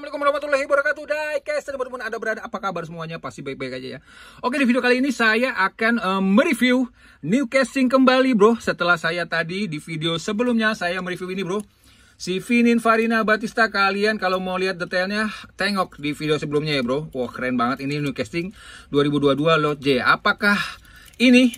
Assalamualaikum warahmatullahi wabarakatuh Diecast Teman-teman Anda berada apa kabar semuanya Pasti baik-baik aja ya Oke di video kali ini saya akan um, mereview New casing kembali bro Setelah saya tadi di video sebelumnya Saya mereview ini bro Si Vinin Farina Batista Kalian kalau mau lihat detailnya Tengok di video sebelumnya ya bro Wah keren banget ini new casing 2022 lot J Apakah ini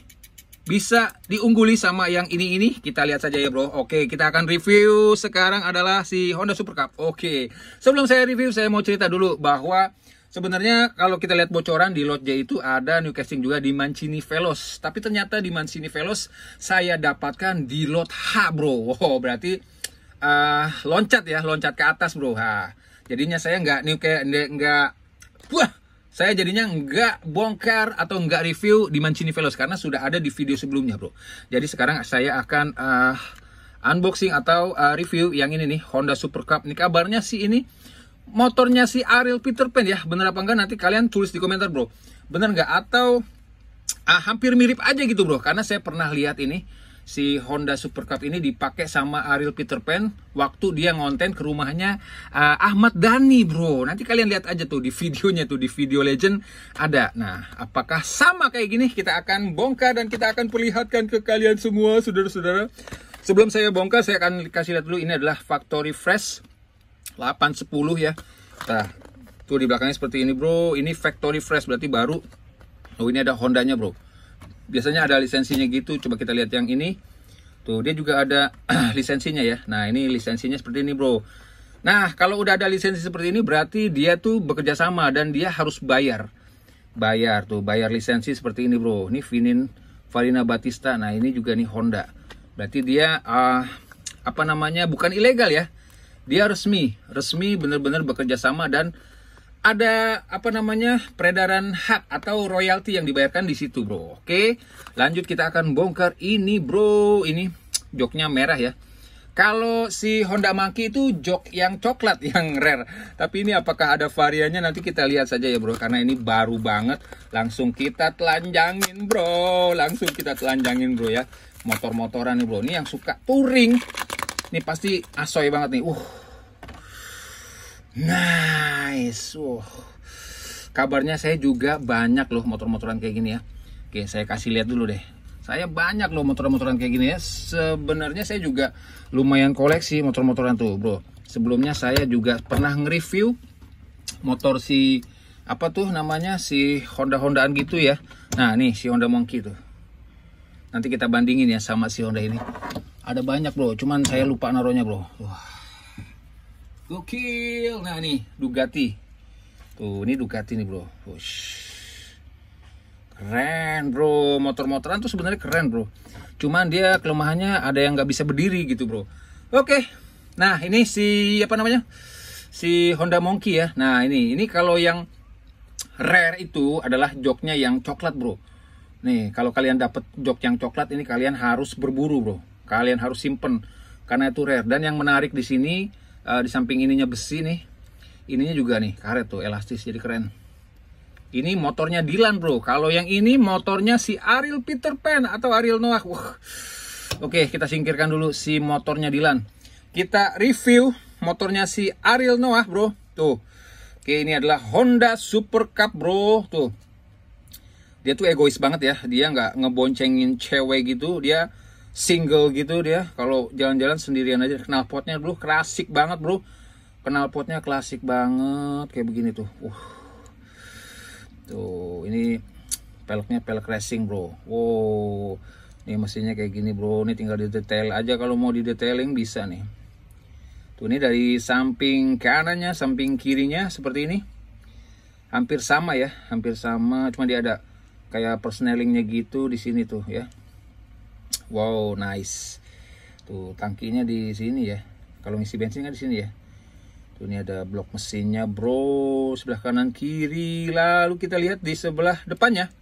bisa diungguli sama yang ini ini kita lihat saja ya bro oke kita akan review sekarang adalah si Honda Super Cup oke sebelum saya review saya mau cerita dulu bahwa sebenarnya kalau kita lihat bocoran di lot J itu ada new casting juga di Mancini Velos tapi ternyata di Mancini Velos saya dapatkan di lot H bro wow, berarti uh, loncat ya loncat ke atas bro ha jadinya saya nggak new kayak nggak wah saya jadinya nggak bongkar atau nggak review di Mancini Velos karena sudah ada di video sebelumnya bro. Jadi sekarang saya akan uh, unboxing atau uh, review yang ini nih Honda Super Cup. Ini kabarnya sih ini motornya si Ariel Peter Pan ya. Bener apa enggak nanti kalian tulis di komentar bro. Bener nggak atau uh, hampir mirip aja gitu bro karena saya pernah lihat ini si Honda Super Cup ini dipakai sama Ariel Peter Pan waktu dia ngonten ke rumahnya uh, Ahmad Dhani bro nanti kalian lihat aja tuh di videonya tuh di video legend ada nah apakah sama kayak gini kita akan bongkar dan kita akan perlihatkan ke kalian semua saudara-saudara sebelum saya bongkar saya akan kasih lihat dulu ini adalah factory fresh 810 ya nah tuh di belakangnya seperti ini bro ini factory fresh berarti baru oh ini ada Hondanya bro biasanya ada lisensinya gitu coba kita lihat yang ini tuh dia juga ada lisensinya ya nah ini lisensinya seperti ini bro nah kalau udah ada lisensi seperti ini berarti dia tuh bekerja sama dan dia harus bayar bayar tuh bayar lisensi seperti ini bro ini Vinin Farina Batista nah ini juga nih Honda berarti dia uh, apa namanya bukan ilegal ya dia resmi resmi bener-bener bekerja sama dan ada apa namanya peredaran hak atau royalti yang dibayarkan di situ bro oke lanjut kita akan bongkar ini bro ini joknya merah ya kalau si Honda Maki itu jok yang coklat yang rare tapi ini apakah ada variannya nanti kita lihat saja ya bro karena ini baru banget langsung kita telanjangin bro langsung kita telanjangin bro ya motor-motoran nih bro ini yang suka touring ini pasti asoy banget nih uh Nice. Wow. Kabarnya saya juga banyak loh motor-motoran kayak gini ya. Oke, saya kasih lihat dulu deh. Saya banyak loh motor-motoran kayak gini ya. Sebenarnya saya juga lumayan koleksi motor-motoran tuh, Bro. Sebelumnya saya juga pernah nge-review motor si apa tuh namanya si Honda-Hondaan gitu ya. Nah, nih si Honda Monkey tuh. Nanti kita bandingin ya sama si Honda ini. Ada banyak, Bro. Cuman saya lupa naruhnya, Bro. Wah. Gokil. Nah ini Ducati. Tuh ini Ducati nih bro. Ush. Keren bro. Motor-motoran tuh sebenarnya keren bro. Cuman dia kelemahannya ada yang nggak bisa berdiri gitu bro. Oke. Nah ini si apa namanya? Si Honda Monkey ya. Nah ini ini kalau yang rare itu adalah joknya yang coklat bro. Nih, kalau kalian dapat jok yang coklat ini kalian harus berburu, Bro. Kalian harus simpen karena itu rare. Dan yang menarik di sini uh, di samping ininya besi nih ininya juga nih karet tuh elastis jadi keren ini motornya Dylan bro kalau yang ini motornya si Ariel Peter Pan atau Ariel Noah oke kita singkirkan dulu si motornya Dylan. kita review motornya si Ariel Noah bro tuh oke ini adalah Honda Super Cup bro tuh dia tuh egois banget ya dia nggak ngeboncengin cewek gitu dia single gitu dia kalau jalan-jalan sendirian aja knalpotnya bro klasik banget bro knalpotnya klasik banget kayak begini tuh uh tuh ini peleknya pelek racing bro wow ini mesinnya kayak gini bro ini tinggal di detail aja kalau mau di detailing bisa nih tuh ini dari samping kanannya samping kirinya seperti ini hampir sama ya hampir sama cuma dia ada kayak persnelingnya gitu di sini tuh ya Wow, nice. Tuh tangkinya di sini ya. Kalau ngisi bensinnya kan di sini ya. Tuh ini ada blok mesinnya, Bro. Sebelah kanan kiri. Lalu kita lihat di sebelah depannya.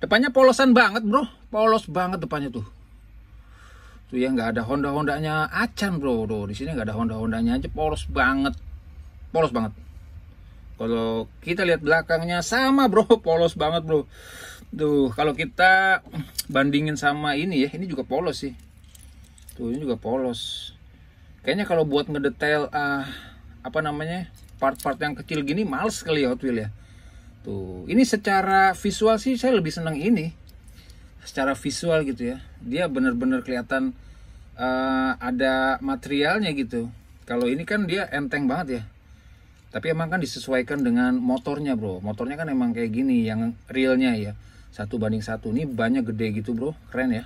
Depannya polosan banget, Bro. Polos banget depannya tuh. Tuh ya nggak ada Honda-Hondanya acan, Bro. Tuh di sini nggak ada Honda-Hondanya aja polos banget. Polos banget. Kalau kita lihat belakangnya sama, Bro. Polos banget, Bro. Tuh, kalau kita bandingin sama ini ya, ini juga polos sih. Tuh, ini juga polos. Kayaknya kalau buat ngedetail uh, apa namanya? part-part yang kecil gini males kali ya Hot Wheels ya. Tuh, ini secara visual sih saya lebih senang ini. Secara visual gitu ya. Dia bener-bener kelihatan uh, ada materialnya gitu. Kalau ini kan dia enteng banget ya. Tapi emang kan disesuaikan dengan motornya bro. Motornya kan emang kayak gini yang realnya ya satu banding satu ini banyak gede gitu bro keren ya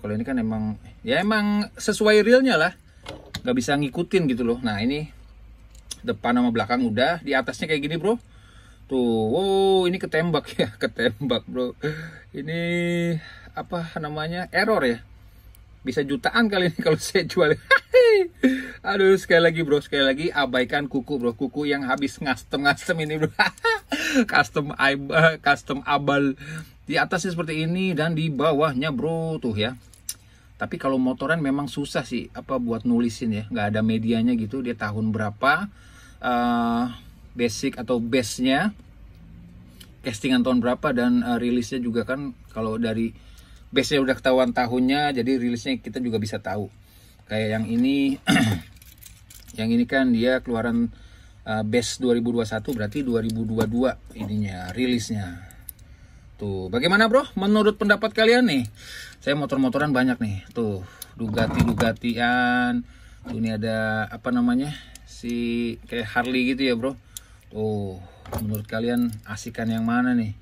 kalau ini kan emang ya emang sesuai realnya lah nggak bisa ngikutin gitu loh nah ini depan sama belakang udah di atasnya kayak gini bro tuh wow ini ketembak ya ketembak bro ini apa namanya error ya bisa jutaan kali ini kalau saya jual aduh sekali lagi bro sekali lagi abaikan kuku bro kuku yang habis ngastem ngastem ini bro custom uh, custom abal di atasnya seperti ini dan di bawahnya bro tuh ya tapi kalau motoran memang susah sih apa buat nulisin ya nggak ada medianya gitu dia tahun berapa uh, basic atau base nya castingan tahun berapa dan uh, rilisnya juga kan kalau dari base nya udah ketahuan tahunnya jadi rilisnya kita juga bisa tahu kayak yang ini yang ini kan dia keluaran uh, base 2021 berarti 2022 ininya rilisnya tuh bagaimana bro menurut pendapat kalian nih saya motor-motoran banyak nih tuh Dugati Dugatian tuh ini ada apa namanya si kayak Harley gitu ya bro tuh menurut kalian asikan yang mana nih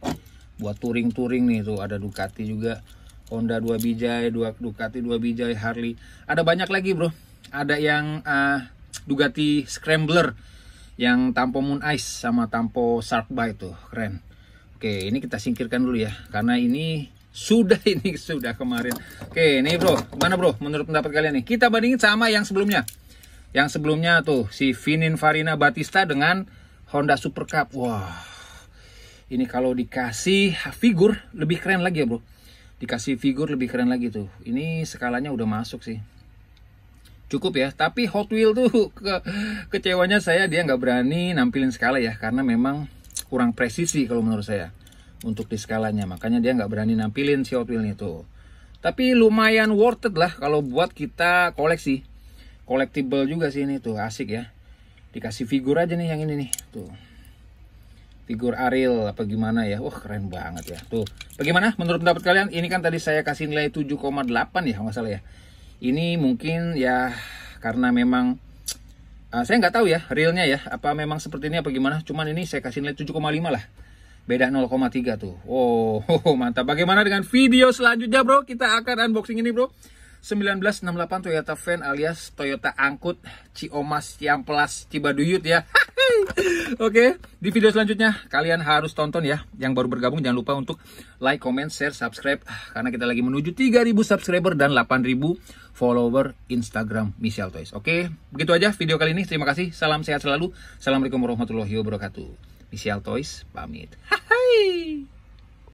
buat touring-touring nih tuh ada Ducati juga Honda dua Bijay, dua Ducati dua Bijay, Harley ada banyak lagi bro ada yang uh, Ducati Scrambler yang Tampo Moon Ice sama Tampo Shark Bite tuh keren Oke ini kita singkirkan dulu ya karena ini sudah ini sudah kemarin Oke ini bro mana bro menurut pendapat kalian nih kita bandingin sama yang sebelumnya yang sebelumnya tuh si Vinin Farina Batista dengan Honda Super Cup wah ini kalau dikasih figur lebih keren lagi ya bro dikasih figur lebih keren lagi tuh ini skalanya udah masuk sih cukup ya tapi Hot Wheel tuh ke kecewanya saya dia nggak berani nampilin skala ya karena memang kurang presisi kalau menurut saya untuk di skalanya makanya dia nggak berani nampilin si Hot Wheel itu tapi lumayan worth it lah kalau buat kita koleksi collectible juga sih ini tuh asik ya dikasih figur aja nih yang ini nih tuh figur Ariel apa gimana ya wah keren banget ya tuh bagaimana menurut pendapat kalian ini kan tadi saya kasih nilai 7,8 ya nggak salah ya ini mungkin ya karena memang uh, saya nggak tahu ya realnya ya apa memang seperti ini apa gimana cuman ini saya kasih nilai 7,5 lah beda 0,3 tuh wow oh, mantap bagaimana dengan video selanjutnya bro kita akan unboxing ini bro 1968 Toyota Van alias Toyota Angkut Ciomas tiba Cibaduyut ya. Oke, di video selanjutnya kalian harus tonton ya. Yang baru bergabung jangan lupa untuk like, comment, share, subscribe karena kita lagi menuju 3000 subscriber dan 8000 follower Instagram Michelle Toys. Oke, begitu aja video kali ini. Terima kasih. Salam sehat selalu. Assalamualaikum warahmatullahi wabarakatuh. Michelle Toys pamit. Hai.